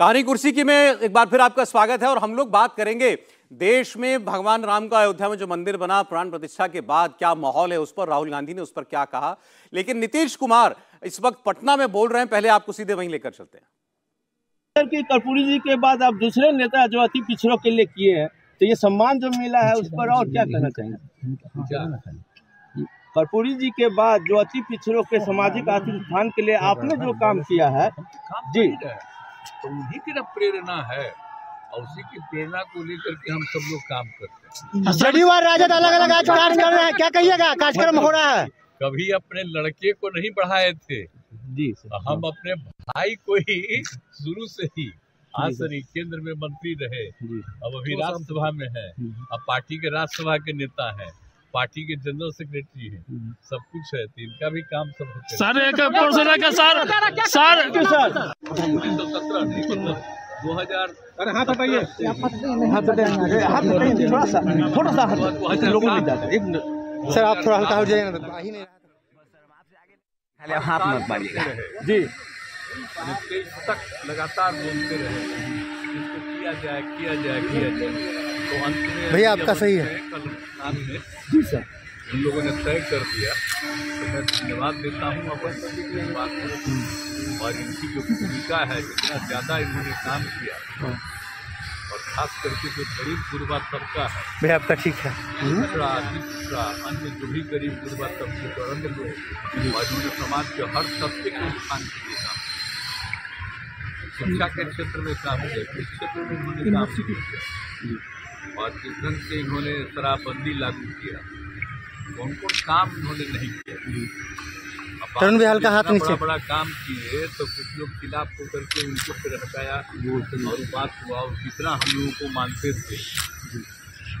कहानी कुर्सी की में एक बार फिर आपका स्वागत है और हम लोग बात करेंगे देश में भगवान राम का अयोध्या में जो मंदिर बना प्राण प्रतिष्ठा के बाद क्या माहौल है उस पर राहुल गांधी ने उस पर क्या कहा लेकिन नीतीश कुमार इस वक्त पटना में बोल रहे हैं पहले आपको सीधे वहीं लेकर चलते हैं की कर्पूरी जी के बाद आप दूसरे नेता जो अति पिछड़ों के लिए किए हैं तो ये सम्मान जो मिला है उस पर और क्या कहना चाहेंगे कर्पूरी जी के बाद जो अति पिछड़ों के सामाजिक आर्थिक उत्थान के लिए आपने जो काम किया है जी तो उन्हीं की ना प्रेरणा है और उसी की प्रेरणा को लेकर के हम सब लोग काम करते हैं रविवार राजद तो अलग अलग आज कर रहे हैं क्या कहिएगा कार्यक्रम हो रहा है कभी अपने लड़के को नहीं बढ़ाए थे जी हम अपने भाई को ही शुरू से ही आज सर केंद्र में मंत्री रहे अब अभी तो राज्यसभा में है हम्म। अब पार्टी के राज्यसभा के नेता है पार्टी के जनरल सेक्रेटरी है हम्म। सब कुछ है तो इनका भी काम सब सर एक सर सर दो हजार अरे हाथ हटाइए हाथ आप थोड़ा हल्का हो हाथ मत जी तक लगातार बोलते रहे किया जाए किया जाए किया जाए तो अंत भैया आपका सही है जी सर उन लोगों ने तय कर दिया तो मैं धन्यवाद देता हूँ अपन बात हम्म। और इनकी जो भूमिका है जितना ज़्यादा इन्होंने काम किया हाँ। और खास करके जो गरीब गुरबा तबका है भाई आपका ठीक है हम्म। दूसरा अन्य जो भी गरीब गुरबा तबके और अन्य लोग और समाज के हर तबके को उत्थान के लिए काम शिक्षा के क्षेत्र में काम किया क्षेत्र में उन्होंने काम किया और किस ढंग से इन्होंने शराबबंदी लागू किया कौन कौन काम इन्होंने नहीं किया तरुण बिहाल का हाथ नीचे बड़ा काम किए तो कुछ लोग खिलाफ होकर के उनको फिर हटाया और बात हुआ और कितना हम लोगों को मानते थे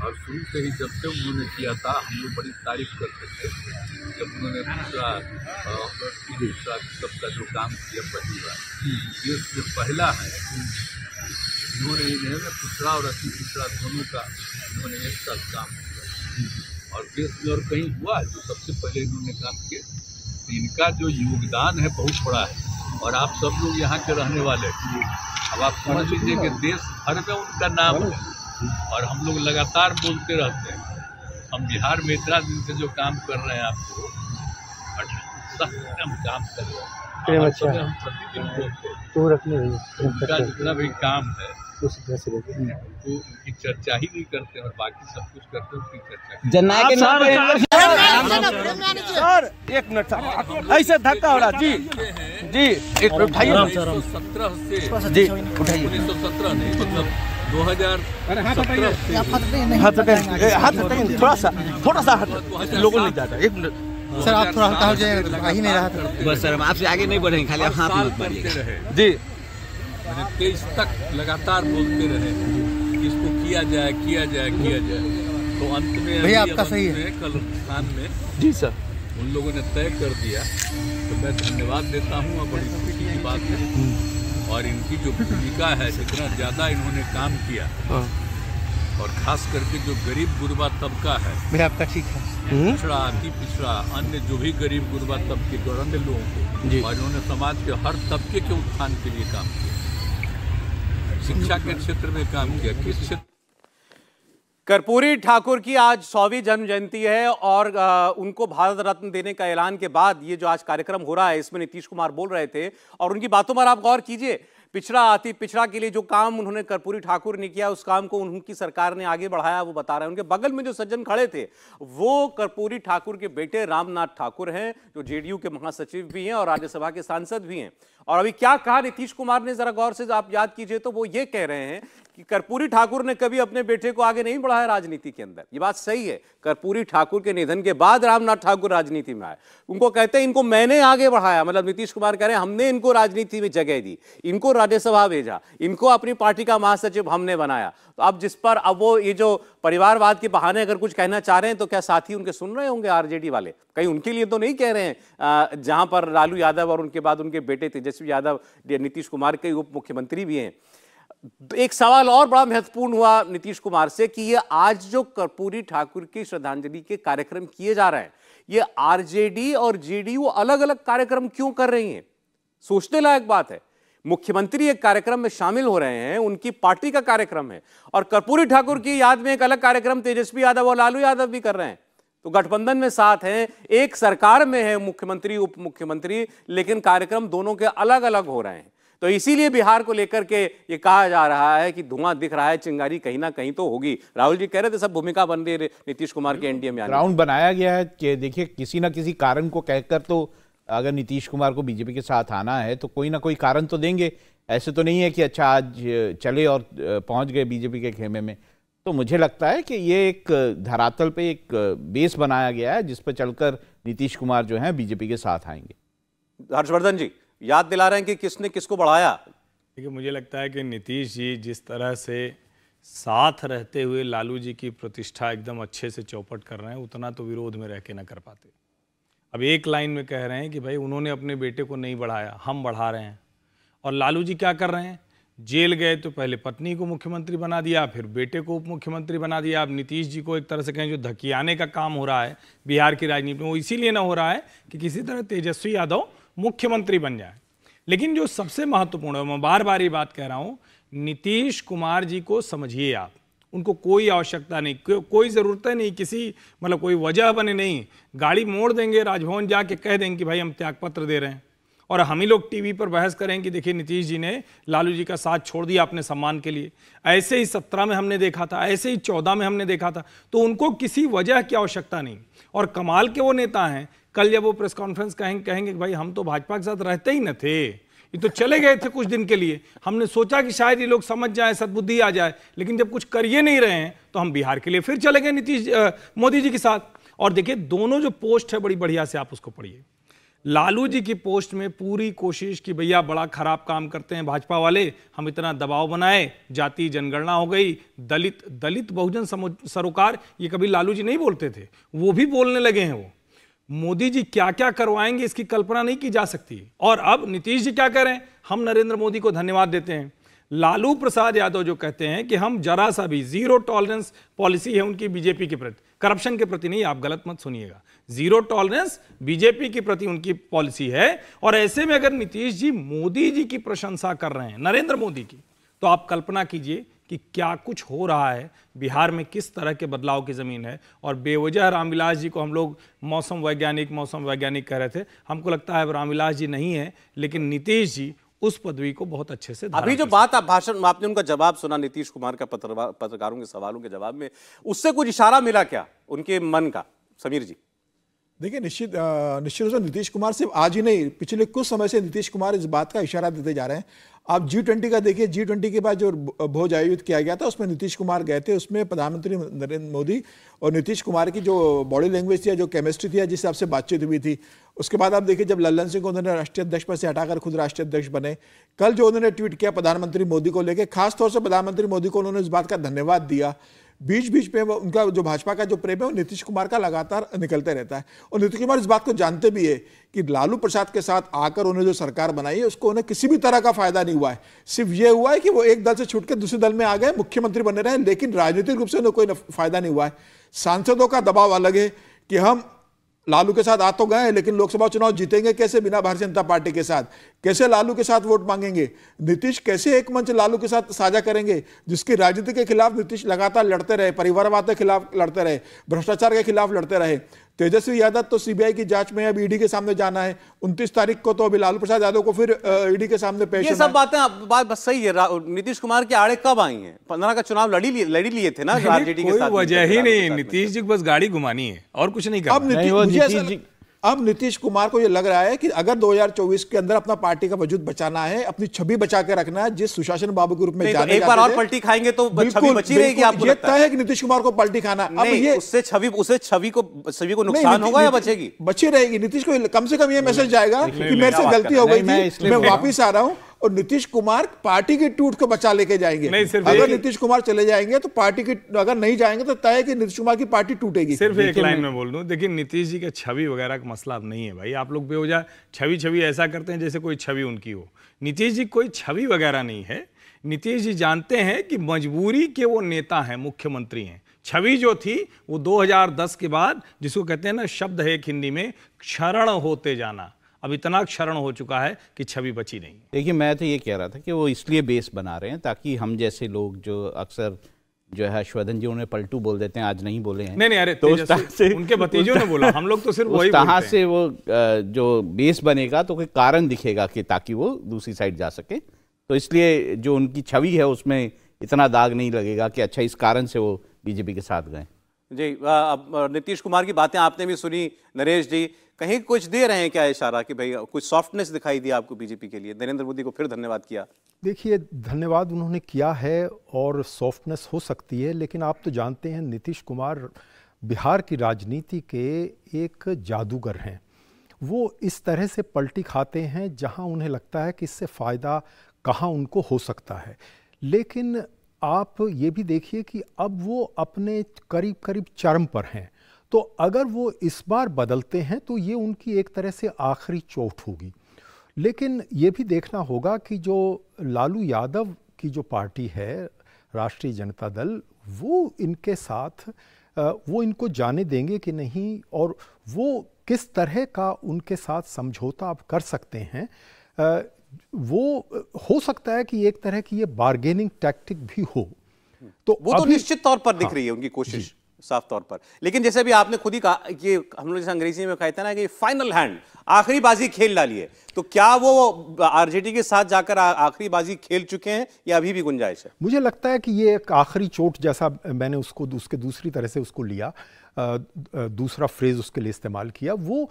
और शुरू से ही जब से उन्होंने किया था हम लोग बड़ी तारीफ करते थे जब उन्होंने दूसरा दूसरा सबका जो काम किया पहली बार ये पहला है उन्होंने जो है ना पिछड़ा और अति पिछड़ा दोनों का उन्होंने एक साथ काम किया और देश में और कहीं हुआ जो तो सबसे पहले इन्होंने काम किया तो इनका जो योगदान है बहुत बड़ा है और आप सब लोग यहाँ के रहने वाले अब आप समझ लीजिए कि देश भर में उनका नाम है और हम लोग लगातार बोलते रहते हैं हम बिहार में इतना दिन से जो काम कर रहे हैं आपको हम काम कर रहे हैं अच्छा प्रतिदिन बोलते हैं उनका अच्छा जितना भी काम है उस ड्रेस उनकी उनकी चर्चा ही नहीं करते और बाकी सब कुछ करते उनकी चर्चा जननायक सर एक मिनट ऐसे धक्का हो रहा जी जी एक उठाइए सत्रह से जी उठाइए उन्नीस सौ सत्रह नहीं मतलब दो हजार थोड़ा सा थोड़ा सा लोगों ने जाता एक मिनट सर आप थोड़ा हटा हो जाएगा नहीं रहा था बस सर हम आपसे आगे नहीं बढ़ेंगे खाली आप हाथ मत मारिए जी मैंने तेईस तक लगातार बोलते रहे इसको किया जाए किया जाए किया जाए तो अंत में भैया आपका सही है कल स्थान में जी सर उन लोगों ने तय कर दिया तो मैं धन्यवाद देता हूँ और बड़ी खुशी की बात है हम्म। और इनकी जो भूमिका है जितना ज़्यादा इन्होंने काम किया हाँ। और खास करके जो गरीब गुरबा तबका है भैया आपका ठीक है हम्म। पिछड़ा अति पिछड़ा अन्य जो भी गरीब गुरबा तबके गौरण्य लोगों को और इन्होंने समाज के हर तबके के उत्थान के लिए काम किया शिक्षा के क्षेत्र में काम किया किस क्षेत्र कर्पूरी ठाकुर की आज सौवीं जन्म जयंती है और आ, उनको भारत रत्न देने का ऐलान के बाद ये जो आज कार्यक्रम हो रहा है इसमें नीतीश कुमार बोल रहे थे और उनकी बातों पर आप गौर कीजिए पिछड़ा आती पिछड़ा के लिए जो काम उन्होंने कर्पूरी ठाकुर ने किया उस काम को उनकी सरकार ने आगे बढ़ाया वो बता रहे हैं उनके बगल में जो सज्जन खड़े थे वो कर्पूरी ठाकुर के बेटे रामनाथ ठाकुर हैं जो जेडीयू के महासचिव भी हैं और राज्यसभा के सांसद भी हैं और अभी क्या कहा नीतीश कुमार ने जरा गौर से आप याद कीजिए तो वो ये कह रहे हैं कि कर्पूरी ठाकुर ने कभी अपने बेटे को आगे नहीं बढ़ाया राजनीति के अंदर ये बात सही है कर्पूरी ठाकुर के निधन के बाद रामनाथ ठाकुर राजनीति में आए उनको कहते हैं इनको मैंने आगे बढ़ाया मतलब नीतीश कुमार कह रहे हैं हमने इनको राजनीति में जगह दी इनको राज्यसभा भेजा इनको अपनी पार्टी का महासचिव हमने बनाया तो अब जिस पर अब वो ये जो परिवारवाद के बहाने अगर कुछ कहना चाह रहे हैं तो क्या साथी उनके सुन रहे होंगे आरजेडी वाले कहीं उनके लिए तो नहीं कह रहे हैं जहां पर लालू यादव और उनके बाद उनके बेटे तेजस्वी यादव नीतीश कुमार के उप मुख्यमंत्री भी हैं एक सवाल और बड़ा महत्वपूर्ण हुआ नीतीश कुमार से कि ये आज जो कर्पूरी ठाकुर की श्रद्धांजलि के कार्यक्रम किए जा रहे हैं ये आरजेडी और जेडीयू अलग अलग कार्यक्रम क्यों कर रही हैं सोचने लायक बात है मुख्यमंत्री एक कार्यक्रम में शामिल हो रहे हैं उनकी पार्टी का कार्यक्रम है और कर्पूरी ठाकुर की याद में एक अलग कार्यक्रम तेजस्वी यादव और लालू यादव भी कर रहे हैं तो गठबंधन में साथ हैं एक सरकार में है मुख्यमंत्री उप मुख्यमंत्री लेकिन कार्यक्रम दोनों के अलग अलग हो रहे हैं तो इसीलिए बिहार को लेकर के ये कहा जा रहा है कि धुआं दिख रहा है चिंगारी कहीं ना कहीं तो होगी राहुल जी कह रहे थे सब भूमिका बन रही है नीतीश कुमार के एनडीए में राउंड बनाया गया है कि देखिए किसी ना किसी कारण को कहकर तो अगर नीतीश कुमार को बीजेपी के साथ आना है तो कोई ना कोई कारण तो देंगे ऐसे तो नहीं है कि अच्छा आज चले और पहुंच गए बीजेपी के खेमे में तो मुझे लगता है कि ये एक धरातल पे एक बेस बनाया गया है जिस पर चलकर नीतीश कुमार जो हैं बीजेपी के साथ आएंगे हर्षवर्धन जी याद दिला रहे हैं कि किसने किसको बढ़ाया देखिए मुझे लगता है कि नीतीश जी जिस तरह से साथ रहते हुए लालू जी की प्रतिष्ठा एकदम अच्छे से चौपट कर रहे हैं उतना तो विरोध में रह के ना कर पाते अब एक लाइन में कह रहे हैं कि भाई उन्होंने अपने बेटे को नहीं बढ़ाया हम बढ़ा रहे हैं और लालू जी क्या कर रहे हैं जेल गए तो पहले पत्नी को मुख्यमंत्री बना दिया फिर बेटे को उप मुख्यमंत्री बना दिया अब नीतीश जी को एक तरह से कहें जो धकियाने का काम हो रहा है बिहार की राजनीति में वो इसीलिए ना हो रहा है कि किसी तरह तेजस्वी यादव मुख्यमंत्री बन जाए लेकिन जो सबसे महत्वपूर्ण है मैं बार बार ये बात कह रहा हूँ नीतीश कुमार जी को समझिए आप उनको कोई आवश्यकता नहीं को, कोई ज़रूरत नहीं किसी मतलब कोई वजह बने नहीं गाड़ी मोड़ देंगे राजभवन जाके कह देंगे कि भाई हम त्यागपत्र दे रहे हैं और हम ही लोग टीवी पर बहस करें कि देखिए नीतीश जी ने लालू जी का साथ छोड़ दिया अपने सम्मान के लिए ऐसे ही सत्रह में हमने देखा था ऐसे ही चौदह में हमने देखा था तो उनको किसी वजह की आवश्यकता नहीं और कमाल के वो नेता हैं कल जब वो प्रेस कॉन्फ्रेंस कहेंगे कहेंगे भाई हम तो भाजपा के साथ रहते ही न थे ये तो चले गए थे कुछ दिन के लिए हमने सोचा कि शायद ये लोग समझ जाए सदबुद्धि आ जाए लेकिन जब कुछ करिए नहीं रहे हैं तो हम बिहार के लिए फिर चले गए नीतीश मोदी जी के साथ और देखिए दोनों जो पोस्ट है बड़ी बढ़िया से आप उसको पढ़िए लालू जी की पोस्ट में पूरी कोशिश कि भैया बड़ा खराब काम करते हैं भाजपा वाले हम इतना दबाव बनाए जाति जनगणना हो गई दलित दलित बहुजन सरोकार ये कभी लालू जी नहीं बोलते थे वो भी बोलने लगे हैं वो मोदी जी क्या क्या करवाएंगे इसकी कल्पना नहीं की जा सकती और अब नीतीश जी क्या करें हम नरेंद्र मोदी को धन्यवाद देते हैं लालू प्रसाद यादव जो कहते हैं कि हम जरा सा भी जीरो टॉलरेंस पॉलिसी है उनकी बीजेपी के प्रति करप्शन के प्रति नहीं आप गलत मत सुनिएगा जीरो टॉलरेंस बीजेपी के प्रति उनकी पॉलिसी है और ऐसे में अगर नीतीश जी मोदी जी की प्रशंसा कर रहे हैं नरेंद्र मोदी की तो आप कल्पना कीजिए कि क्या कुछ हो रहा है बिहार में किस तरह के बदलाव की ज़मीन है और बेवजह रामविलास जी को हम लोग मौसम वैज्ञानिक मौसम वैज्ञानिक कह रहे थे हमको लगता है अब रामविलास जी नहीं है लेकिन नीतीश जी उस पदवी को बहुत अच्छे से अभी जो बात आप भाषण आपने उनका जवाब सुना नीतीश कुमार का पत्रकारों के सवालों के जवाब में उससे कुछ इशारा मिला क्या उनके मन का समीर जी देखिए निश्चित निश्चित रूप से नीतीश कुमार सिर्फ आज ही नहीं पिछले कुछ समय से नीतीश कुमार इस बात का इशारा देते जा रहे हैं आप जी ट्वेंटी का देखिए जी ट्वेंटी के बाद जो भोज आयोजित किया गया था उसमें नीतीश कुमार गए थे उसमें प्रधानमंत्री नरेंद्र मोदी और नीतीश कुमार की जो बॉडी लैंग्वेज थी जो केमिस्ट्री थी जिस आपसे बातचीत हुई थी उसके बाद आप देखिए जब लल्लन सिंह को उन्होंने राष्ट्रीय अध्यक्ष पर से हटाकर खुद राष्ट्रीय अध्यक्ष बने कल जो उन्होंने ट्वीट किया प्रधानमंत्री मोदी को लेकर खासतौर से प्रधानमंत्री मोदी को उन्होंने इस बात का धन्यवाद दिया बीच बीच में उनका जो भाजपा का जो प्रेम है वो नीतीश कुमार का लगातार निकलते रहता है और नीतीश कुमार इस बात को जानते भी है कि लालू प्रसाद के साथ आकर उन्होंने जो सरकार बनाई है उसको उन्हें किसी भी तरह का फायदा नहीं हुआ है सिर्फ ये हुआ है कि वो एक दल से छूट के दूसरे दल में आ गए मुख्यमंत्री बने रहे लेकिन राजनीतिक रूप से उन्हें कोई फायदा नहीं हुआ है सांसदों का दबाव अलग है कि हम लालू के साथ आ तो गए लेकिन लोकसभा चुनाव जीतेंगे कैसे बिना भारतीय जनता पार्टी के साथ कैसे लालू के साथ वोट मांगेंगे नीतीश कैसे एक मंच लालू के साथ साझा करेंगे जिसकी राजनीति के खिलाफ नीतीश लगातार लड़ते रहे परिवारवाद के खिलाफ लड़ते रहे भ्रष्टाचार के खिलाफ लड़ते रहे तेजस्वी यादव तो सीबीआई की जांच में अब ईडी के सामने जाना है उनतीस तारीख को तो अभी लालू प्रसाद यादव को फिर ईडी के सामने पेश ये सब बातें बात बस सही है नीतीश कुमार के आड़े कब आई हैं पंद्रह का चुनाव लड़ी लिए, लड़ी लिए थे ना आरजेडी वजह ही नहीं नीतीश जी बस गाड़ी घुमानी है और कुछ नहीं अब अब नीतीश कुमार को यह लग रहा है कि अगर 2024 के अंदर अपना पार्टी का वजूद बचाना है अपनी छवि बचा के रखना है जिस सुशासन बाबू के रूप में तो जाने एक बार और पलटी खाएंगे तो बिल्कुल बची रहेगी आपको ये तय है कि नीतीश कुमार को पलटी खाना अब ये उससे छवि उसे छवि को छवि को नुकसान होगा या बचेगी बची रहेगी नीतीश को कम से कम ये मैसेज जाएगा कि मेरे से गलती हो गई थी मैं वापिस आ रहा हूँ और नीतीश कुमार पार्टी की टूट को बचा लेके जाएंगे नहीं सिर्फ अगर नीतीश कुमार चले जाएंगे तो पार्टी की अगर नहीं जाएंगे तो तय है कि नीतीश कुमार की पार्टी टूटेगी सिर्फ एक लाइन में बोल दू देखिए नीतीश जी का छवि वगैरह का मसला अब नहीं है भाई आप लोग बेवजह छवि छवि ऐसा करते हैं जैसे कोई छवि उनकी हो नीतीश जी कोई छवि वगैरह नहीं है नीतीश जी जानते हैं कि मजबूरी के वो नेता हैं मुख्यमंत्री हैं छवि जो थी वो 2010 के बाद जिसको कहते हैं ना शब्द है एक हिंदी में क्षरण होते जाना अब इतना क्षरण हो चुका है कि छवि बची नहीं देखिए मैं तो ये कह रहा था कि वो इसलिए बेस बना रहे हैं ताकि हम जैसे लोग जो अक्सर जो है हर्षवर्धन जी उन्हें पलटू बोल देते हैं आज नहीं बोले हैं नहीं नहीं अरे तो से उनके भतीजों ने बोला हम लोग तो सिर्फ वही कहाँ से वो जो बेस बनेगा तो कोई कारण दिखेगा कि ताकि वो दूसरी साइड जा सके तो इसलिए जो उनकी छवि है उसमें इतना दाग नहीं लगेगा कि अच्छा इस कारण से वो बीजेपी के साथ गए जी नीतीश कुमार की बातें आपने भी सुनी नरेश जी कहीं कुछ दे रहे हैं क्या इशारा कि भाई कुछ सॉफ्टनेस दिखाई दी आपको बीजेपी के लिए नरेंद्र मोदी को फिर धन्यवाद किया देखिए धन्यवाद उन्होंने किया है और सॉफ्टनेस हो सकती है लेकिन आप तो जानते हैं नीतीश कुमार बिहार की राजनीति के एक जादूगर हैं वो इस तरह से पलटी खाते हैं जहां उन्हें लगता है कि इससे फ़ायदा कहाँ उनको हो सकता है लेकिन आप ये भी देखिए कि अब वो अपने करीब करीब चरम पर हैं तो अगर वो इस बार बदलते हैं तो ये उनकी एक तरह से आखिरी चोट होगी लेकिन ये भी देखना होगा कि जो लालू यादव की जो पार्टी है राष्ट्रीय जनता दल वो इनके साथ वो इनको जाने देंगे कि नहीं और वो किस तरह का उनके साथ समझौता आप कर सकते हैं वो हो सकता है कि एक तरह की ये बार्गेनिंग टैक्टिक भी हो तो वो तो निश्चित तौर पर दिख हाँ, रही है उनकी कोशिश साफ तौर पर लेकिन जैसे अभी आपने खुद ही कहा कि हम लोग जैसे अंग्रेजी में कहते था ना कि फाइनल हैंड आखिरी बाजी खेल डाली है तो क्या वो आरजेडी के साथ जाकर आखिरी बाजी खेल चुके हैं या अभी भी गुंजाइश है मुझे लगता है कि ये एक आखिरी चोट जैसा मैंने उसको उसके दूसरी तरह से उसको लिया दूसरा फ्रेज उसके लिए इस्तेमाल किया वो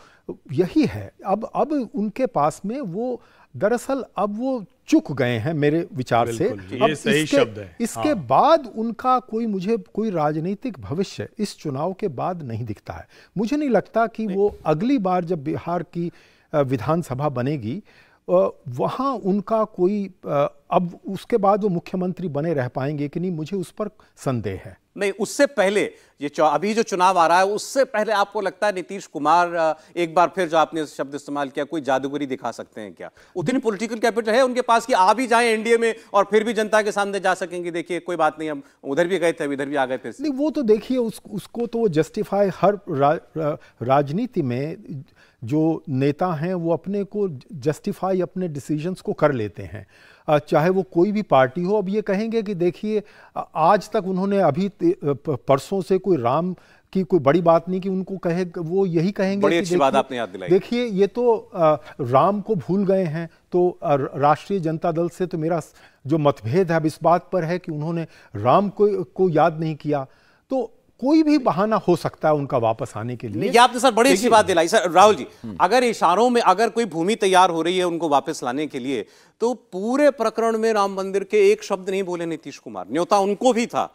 यही है अब अब उनके पास में वो दरअसल अब वो चुक गए हैं मेरे विचार से अब ये सही इसके, शब्द है इसके हाँ। बाद उनका कोई मुझे कोई राजनीतिक भविष्य इस चुनाव के बाद नहीं दिखता है मुझे नहीं लगता कि नहीं। वो अगली बार जब बिहार की विधानसभा बनेगी वहाँ उनका कोई अब उसके बाद वो मुख्यमंत्री बने रह पाएंगे कि नहीं मुझे उस पर संदेह है नहीं उससे पहले ये अभी जो चुनाव आ रहा है उससे पहले आपको लगता है नीतीश कुमार एक बार फिर जो आपने शब्द इस्तेमाल किया कोई जादूगरी दिखा सकते हैं क्या उतनी पॉलिटिकल हम्म। कैपिटल है उनके पास कि आप ही जाए एनडीए में और फिर भी जनता के सामने जा सकेंगे देखिए कोई बात नहीं हम उधर भी गए थे इधर भी आ गए फिर नहीं वो तो देखिए उस, उसको तो जस्टिफाई हर राजनीति में जो नेता हैं वो अपने को जस्टिफाई अपने डिसीजंस को कर लेते हैं चाहे वो कोई भी पार्टी हो अब ये कहेंगे कि देखिए आज तक उन्होंने अभी परसों से कोई राम की कोई बड़ी बात नहीं कि उनको कहे वो यही कहेंगे बड़ी अच्छी बात आपने याद दिलाई देखिए ये तो राम को भूल गए हैं तो राष्ट्रीय जनता दल से तो मेरा जो मतभेद है अब इस बात पर है कि उन्होंने राम को को याद नहीं किया तो कोई भी बहाना हो सकता है उनका वापस आने के लिए ये आपने सर बड़ी अच्छी बात दिलाई सर राहुल जी हम्म। अगर इशारों में अगर कोई भूमि तैयार हो रही है उनको वापस लाने के लिए तो पूरे प्रकरण में राम मंदिर के एक शब्द नहीं बोले नीतीश कुमार न्योता उनको भी था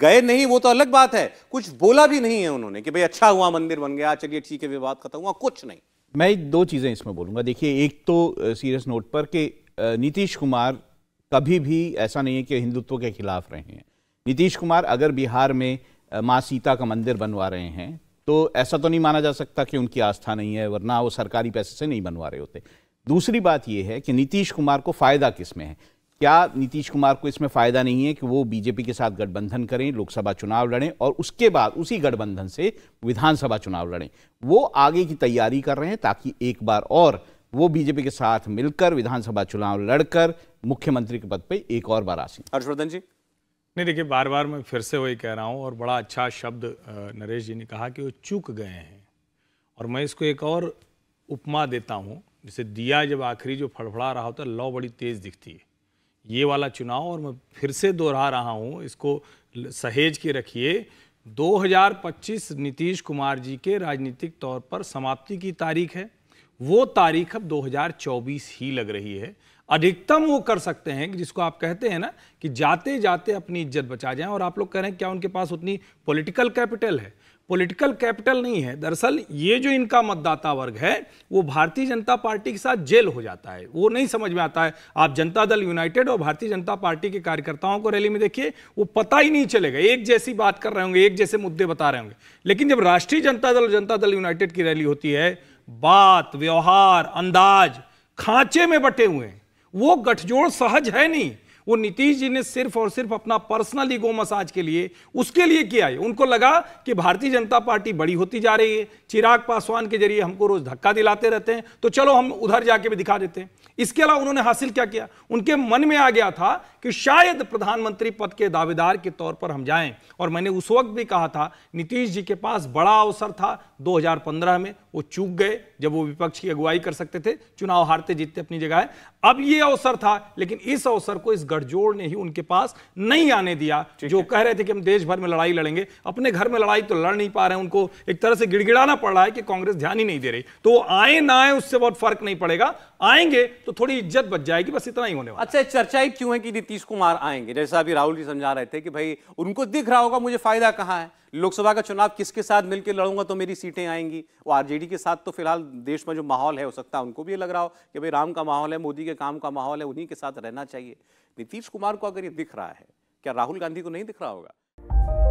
गए नहीं वो तो अलग बात है कुछ बोला भी नहीं है उन्होंने कि भाई अच्छा हुआ मंदिर बन गया चलिए ठीक है विवाद खत्म हुआ कुछ नहीं मैं एक दो चीज़ें इसमें बोलूंगा देखिए एक तो सीरियस नोट पर कि नीतीश कुमार कभी भी ऐसा नहीं है कि हिंदुत्व के खिलाफ रहे हैं नीतीश कुमार अगर बिहार में माँ सीता का मंदिर बनवा रहे हैं तो ऐसा तो नहीं माना जा सकता कि उनकी आस्था नहीं है वरना वो सरकारी पैसे से नहीं बनवा रहे होते दूसरी बात यह है कि नीतीश कुमार को फ़ायदा किस में है क्या नीतीश कुमार को इसमें फायदा नहीं है कि वो बीजेपी के साथ गठबंधन करें लोकसभा चुनाव लड़ें और उसके बाद उसी गठबंधन से विधानसभा चुनाव लड़ें वो आगे की तैयारी कर रहे हैं ताकि एक बार और वो बीजेपी के साथ मिलकर विधानसभा चुनाव लड़कर मुख्यमंत्री के पद पर एक और बार आ सकें हर्षवर्धन जी नहीं देखिए बार बार मैं फिर से वही कह रहा हूँ और बड़ा अच्छा शब्द नरेश जी ने कहा कि वो चूक गए हैं और मैं इसको एक और उपमा देता हूँ जैसे दिया जब आखिरी जो फड़फड़ा रहा होता है लौ बड़ी तेज़ दिखती है ये वाला चुनाव और मैं फिर से दोहरा रहा हूँ इसको सहेज के रखिए 2025 नीतीश कुमार जी के राजनीतिक तौर पर समाप्ति की तारीख है वो तारीख अब 2024 ही लग रही है अधिकतम वो कर सकते हैं जिसको आप कहते हैं ना कि जाते जाते अपनी इज्जत बचा जाएं और आप लोग कह रहे हैं क्या उनके पास उतनी पॉलिटिकल कैपिटल है पॉलिटिकल कैपिटल नहीं है दरअसल ये जो इनका मतदाता वर्ग है वो भारतीय जनता पार्टी के साथ जेल हो जाता है वो नहीं समझ में आता है आप जनता दल यूनाइटेड और भारतीय जनता पार्टी के कार्यकर्ताओं को रैली में देखिए वो पता ही नहीं चलेगा एक जैसी बात कर रहे होंगे एक जैसे मुद्दे बता रहे होंगे लेकिन जब राष्ट्रीय जनता दल जनता दल यूनाइटेड की रैली होती है बात व्यवहार अंदाज खांचे में बटे हुए हैं वो गठजोड़ सहज है नहीं वो नीतीश जी ने सिर्फ और सिर्फ अपना पर्सनल ईगो मसाज के लिए उसके लिए किया है उनको लगा कि भारतीय जनता पार्टी बड़ी होती जा रही है चिराग पासवान के जरिए हमको रोज धक्का दिलाते रहते हैं तो चलो हम उधर जाके भी दिखा देते हैं इसके अलावा उन्होंने हासिल क्या किया उनके मन में आ गया था कि शायद प्रधानमंत्री पद के दावेदार के तौर पर हम जाएं और मैंने उस वक्त भी कहा था नीतीश जी के पास बड़ा अवसर था 2015 में वो चूक गए जब वो विपक्ष की अगुवाई कर सकते थे चुनाव हारते जीतते अपनी जगह है अब ये अवसर था लेकिन इस अवसर को इस गठजोड़ ने ही उनके पास नहीं आने दिया जो कह रहे थे कि हम देश भर में लड़ाई लड़ेंगे अपने घर में लड़ाई तो लड़ नहीं पा रहे हैं उनको एक तरह से गिड़गिड़ाना पड़ रहा है कि कांग्रेस ध्यान ही नहीं दे रही तो आए ना आए उससे बहुत फर्क नहीं पड़ेगा आएंगे तो थोड़ी इज्जत बच जाएगी बस इतना ही होने वाला अच्छा चर्चा ही क्यों है कि नीतीश कुमार आएंगे जैसा अभी राहुल जी समझा रहे थे कि भाई उनको दिख रहा होगा मुझे फायदा कहाँ है लोकसभा का चुनाव किसके साथ मिलकर लड़ूंगा तो मेरी सीटें आएंगी वो आरजेडी के साथ तो फिलहाल देश में जो माहौल है हो सकता है उनको भी ये लग रहा हो कि भाई राम का माहौल है मोदी के काम का माहौल है उन्हीं के साथ रहना चाहिए नीतीश कुमार को अगर ये दिख रहा है क्या राहुल गांधी को नहीं दिख रहा होगा